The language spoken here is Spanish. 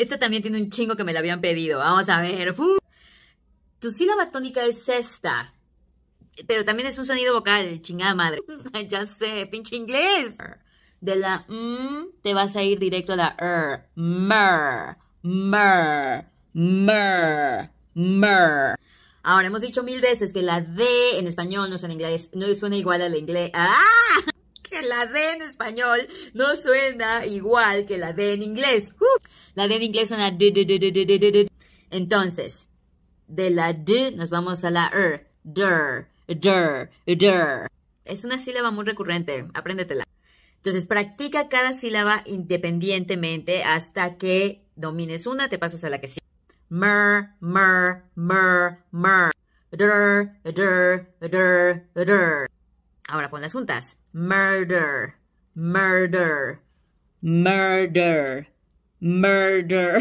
Esta también tiene un chingo que me la habían pedido. Vamos a ver. Tu sílaba tónica es esta. Pero también es un sonido vocal. Chingada madre. ya sé, pinche inglés. De la m te vas a ir directo a la r. Mer. Ahora, hemos dicho mil veces que la D en español, no es en inglés, no suena igual al inglés. ¡Ah! la D en español no suena igual que la D en inglés. Uh. la D en inglés suena Entonces, de la D nos vamos a la e. R. Es una sílaba muy recurrente, apréndetela. Entonces, practica cada sílaba independientemente hasta que domines una, te pasas a la que sigue. Mer, mer, mer, mer. Ahora las juntas. Murder, murder, murder, murder.